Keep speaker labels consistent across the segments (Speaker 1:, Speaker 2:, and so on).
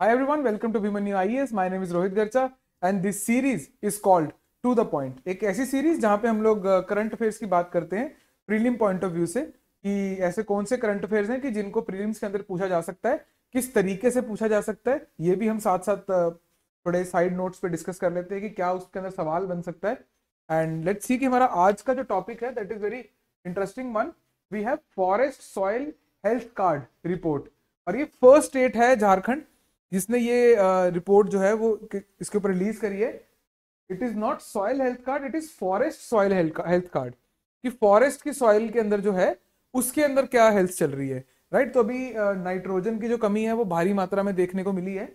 Speaker 1: Hi everyone, welcome to Bhiman New IES. My name is Rohit Garcha and this series is called to the point एक ऐसी series जहां पे हम लोग current uh, affairs की बात करते हैं प्रीलिम पॉइंट ऑफ व्यू से कि ऐसे कौन से करंट अफेयर्स हैं कि जिनको प्रीलिम्स के अंदर पूछा जा सकता है किस तरीके से पूछा जा सकता है ये भी हम साथ साथ uh, थोड़े साइड नोट्स पे डिस्कस कर लेते हैं कि क्या उसके अंदर सवाल बन सकता है एंड लेट्स सी कि हमारा आज का जो टॉपिक है that is very interesting one we have forest soil health card report और ये फर्स्ट स्टेट है झारखंड जिसने ये रिपोर्ट जो है वो इसके ऊपर रिलीज करी है it is not soil health card it is forest soil health card कि फॉरेस्ट की सॉयल के अंदर जो है उसके अंदर क्या हेल्थ चल रही है राइट right? तो अभी नाइट्रोजन की जो कमी है वो भारी मात्रा में देखने को मिली है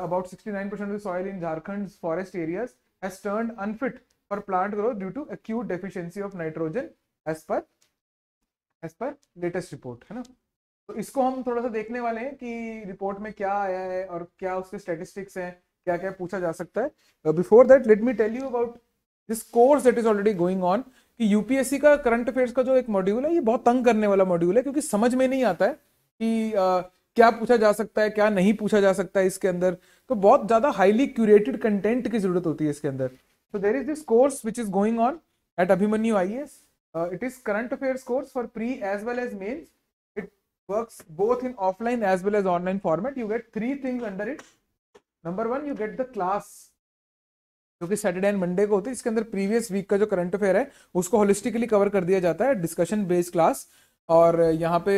Speaker 1: about sixty nine percent of soil in Jharkhand forest areas has turn unfit for plant growth due to acute deficiency of nitrogen as per as per latest report है ना तो इसको हम थोड़ा सा देखने वाले हैं कि रिपोर्ट में क्या आया है और क्या उसके स्टेटिस्टिक्स हैं क्या क्या पूछा जा सकता है before that let me tell you about this course that is already going on कि यूपीएससी का करंट अफेयर्स का जो एक मॉड्यूल है ये बहुत तंग करने वाला मॉड्यूल है क्योंकि समझ में नहीं आता है कि आ, uh, क्या पूछा जा सकता है क्या नहीं पूछा जा सकता है इसके अंदर तो बहुत ज़्यादा हाईली क्यूरेटेड कंटेंट की जरूरत होती है इसके अंदर तो there is this course which is going on at Abhimanyu I S it is current affairs course for pre as well as mains works both in offline as well as online format you get three things under it number one you get the class जो कि Saturday and Monday को होती है इसके अंदर previous week का जो current affair है उसको होलिस्टिकली कवर कर दिया जाता है डिस्कशन बेस्ड क्लास और यहाँ पे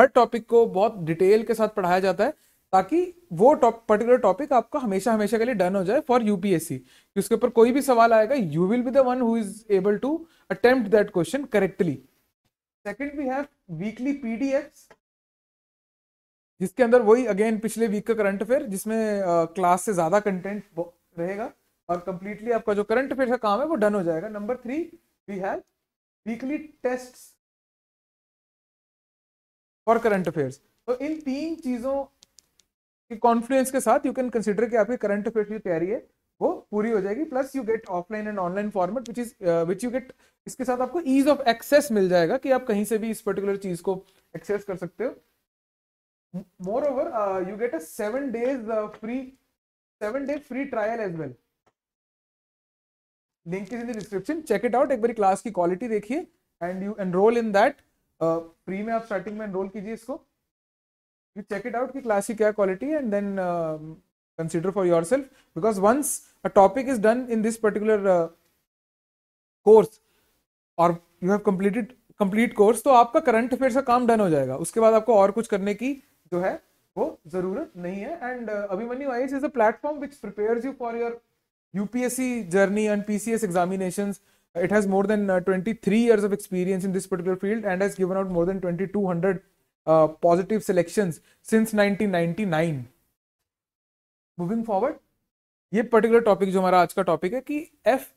Speaker 1: हर टॉपिक को बहुत डिटेल के साथ पढ़ाया जाता है ताकि वो टॉप पर्टिकुलर टॉपिक आपका हमेशा हमेशा के लिए डन हो जाए फॉर यूपीएससी उसके ऊपर कोई भी सवाल आएगा you will be the one who is able to attempt that question correctly second we have weekly PDFs जिसके अंदर वही अगेन पिछले वीक का करंट अफेयर जिसमें क्लास से ज्यादा कंटेंट रहेगा और कंप्लीटली आपका जो करंट अफेयर का काम है वो डन हो जाएगा number three we have weekly test for current affairs तो इन तीन चीजों की कॉन्फ्लुएंस के साथ यू कैन कंसिडर कि आपकी करंट अफेयर की तैयारी है वो पूरी हो जाएगी plus you get offline and online format which is which you get इसके साथ आपको ईज ऑफ एक्सेस मिल जाएगा कि आप कहीं से भी इस पर्टिकुलर चीज को एक्सेस कर सकते हो moreover you get a seven days free seven days free trial as well link is in the description check it out एक बार क्लास की क्वालिटी देखिए and you enroll in that free में आप starting में enroll कीजिए इसको you check it out की क्लास की क्या quality and then consider for yourself because once a topic is done in this particular uh, course और you have completed complete course तो आपका करंट अफेयर का काम डन हो जाएगा उसके बाद आपको और कुछ करने की जो है वो जरूरत नहीं है and Abhimanyu I is a platform which prepares you for your UPSC journey and PCS examinations it has more than uh, 23 years of experience in this particular field and has given out more than 2200 uh, positive selections since 1999 moving forward ये particular topic जो हमारा आज का topic है कि F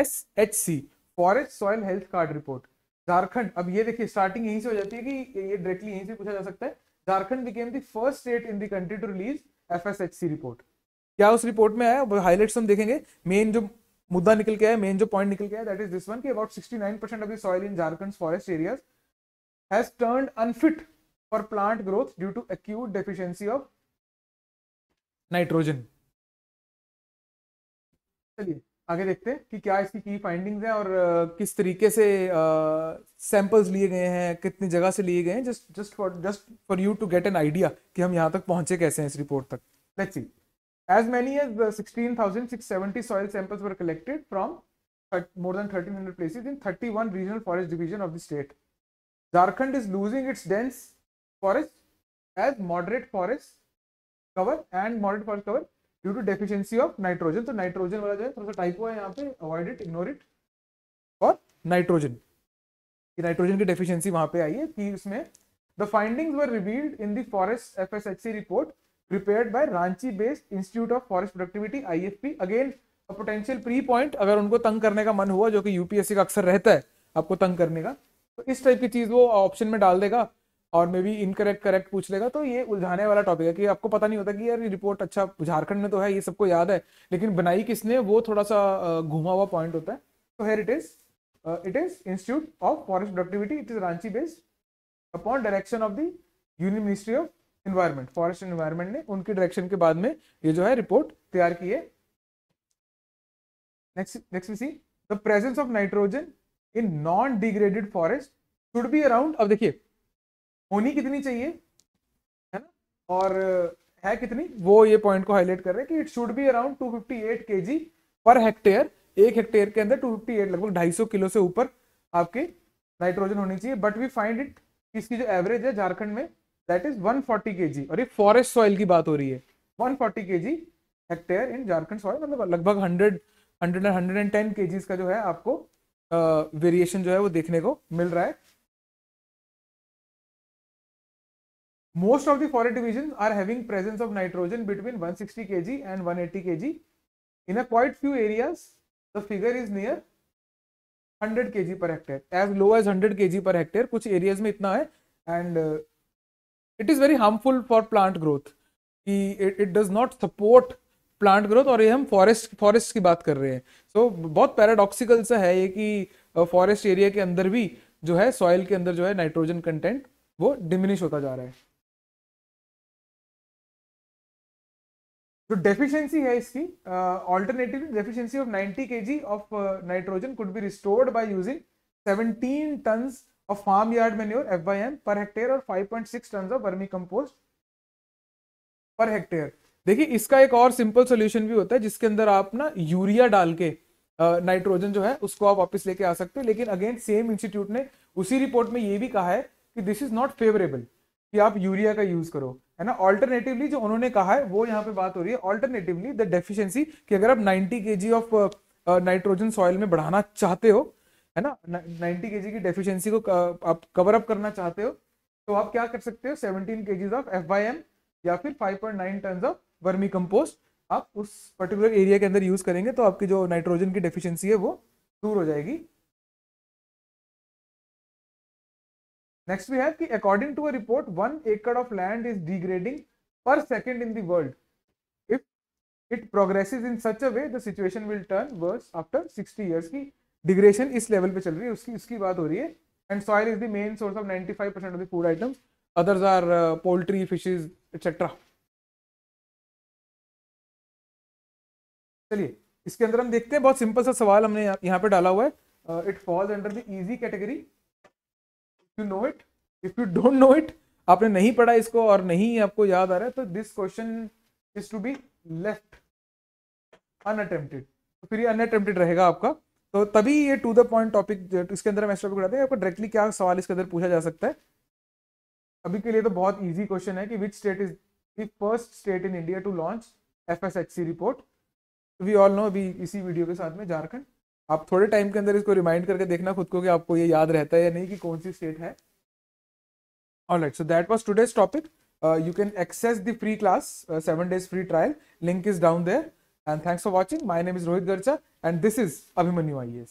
Speaker 1: S H C forest soil health card report Jharkhand अब ये देखिए स्टार्टिंग यहीं से हो जाती है कि ये डायरेक्टली यहीं से पूछा जा सकता है Jharkhand became the first state in the country to release F S H C report क्या उस रिपोर्ट में आया हाईलाइट्स हम देखेंगे मेन जो मुद्दा निकल के आया मेन जो पॉइंट निकल के आया दैट इज दिस वन की about sixty nine percent of the soil in Jharkhand forest areas has turn unfit for plant growth due to acute deficiency of nitrogen चलिए आगे देखते हैं कि क्या इसकी की फाइंडिंग्स हैं और किस तरीके से सैंपल्स लिए गए हैं कितनी जगह से लिए गए हैं just just for just for you to get an idea कि हम यहाँ तक पहुंचे कैसे हैं इस रिपोर्ट तक let's see as many as sixteen thousand six seventy soil samples were collected from more than thirteen hundred places in thirty one regional forest division of the state Jharkhand is losing its dense forest as moderate forest cover and moderate forest cover due to deficiency of nitrogen तो nitrogen वाला जो है थोड़ा सा type हुआ है यहाँ पे अवॉइड इट इग्नोर इट और नाइट्रोजन कि नाइट्रोजन की डेफिशिएंसी वहां पे आई है कि उसमें the finding were revealed in the forest FSHC report prepared by Ranchi based institute of forest productivity IFP again potential pre point अगर उनको तंग करने का मन हुआ जो कि यूपीएससी का अक्सर रहता है आपको तंग करने का तो इस टाइप की चीज वो ऑप्शन में डाल देगा और मे बी इनकरेक्ट करेक्ट पूछ लेगा तो ये उलझाने वाला टॉपिक है कि आपको पता नहीं होता कि यार ये रिपोर्ट अच्छा झारखंड में तो है ये सबको याद है लेकिन बनाई किसने वो थोड़ा सा घुमा हुआ पॉइंट होता है तो here it is it is institute of forest productivity it is Ranchi based upon direction of the union ministry of environment forest and environment ने उनके डायरेक्शन के बाद में ये जो है रिपोर्ट तैयार की है presence of nitrogen in non degraded forest should be around अब देखिए होनी कितनी चाहिए है ना और है कितनी वो ये पॉइंट को हाईलाइट कर रहे हैं कि it should be around 258 kg per hectare एक हेक्टेयर के अंदर 258 लगभग 250 किलो से ऊपर आपके नाइट्रोजन होनी चाहिए बट वी फाइंड इट इसकी जो एवरेज है झारखंड में दैट इज 140 जी और ये फॉरेस्ट सॉइल की बात हो रही है 140 kg hectare in Jharkhand soil मतलब लगभग 100 100 110 केजीज का जो है आपको वेरिएशन uh, जो है वो देखने को मिल रहा है Most of the forest divisions are having presence of nitrogen between 160 kg and 180 kg. In a quite few areas, the figure is near 100 kg per hectare. As low as 100 kg per hectare, कुछ areas में इतना है and uh, it is very harmful for plant growth. It, it does not support plant growth और ये हम forest forest की बात कर रहे हैं सो so, बहुत पैराडॉक्सिकल सा है ये कि फॉरेस्ट एरिया के अंदर भी जो है सॉइल के अंदर जो है नाइट्रोजन कंटेंट वो डिमिनिश होता जा रहा है जो तो डेफिशिएंसी है इसकी alternatively deficiency of 90 kg of nitrogen could be restored by using 17 tons of farm yard manure FYM per hectare और 5.6 tons of vermi compost per hectare देखिए इसका एक और सिंपल सॉल्यूशन भी होता है जिसके अंदर आप ना यूरिया डाल के नाइट्रोजन uh, जो है उसको आप वापस लेके आ सकते हो लेकिन अगेन सेम इंस्टीट्यूट ने उसी रिपोर्ट में ये भी कहा है कि दिस इज नॉट फेवरेबल कि आप यूरिया का यूज करो है ना ऑल्टरनेटिवली जो उन्होंने कहा है वो यहाँ पे बात हो रही है ऑल्टरनेटिवली द डेफिशिएंसी कि अगर आप 90 के ऑफ नाइट्रोजन सॉइल में बढ़ाना चाहते हो है ना 90 के की डेफिशिएंसी को आप कवर अप करना चाहते हो तो आप क्या कर सकते हो 17 के ऑफ एफ या फिर 5.9 टन ऑफ वर्मी कंपोस्ट आप उस पर्टिकुलर एरिया के अंदर यूज करेंगे तो आपकी जो नाइट्रोजन की डेफिशियंसी है वो दूर हो जाएगी नेक्स्ट वी हैव कि according to a report one acre of land is degrading per second in the world if it progresses in such a way the situation will turn worse after sixty years की degradation इस level पे चल रही है उसकी उसकी बात हो रही है and soil is the main source of 95 percent of the food items others are poultry fishes etcetera चलिए इसके अंदर हम देखते हैं बहुत सिंपल सा सवाल हमने यहाँ पे डाला हुआ है it falls under the easy category you know it if you don't know it आपने नहीं पढ़ा इसको और नहीं आपको याद आ रहा है तो this question is to be left unattempted तो फिर ये अनअटेम्प्टेड रहेगा आपका तो तभी ये टू द पॉइंट टॉपिक इसके अंदर हम एक्स्ट्रा हैं आपको डायरेक्टली क्या सवाल इसके अंदर पूछा जा सकता है अभी के लिए तो बहुत ईजी क्वेश्चन है कि which state is the first state in India to launch F report we all know अभी इसी वीडियो के साथ में झारखंड आप थोड़े टाइम के अंदर इसको रिमाइंड करके देखना खुद को कि आपको ये याद रहता है या नहीं कि कौन सी स्टेट है all right so that was today's topic you can access the free class seven days free trial link is down there and thanks for watching my name is Rohit Garcha and this is Abhimanyu I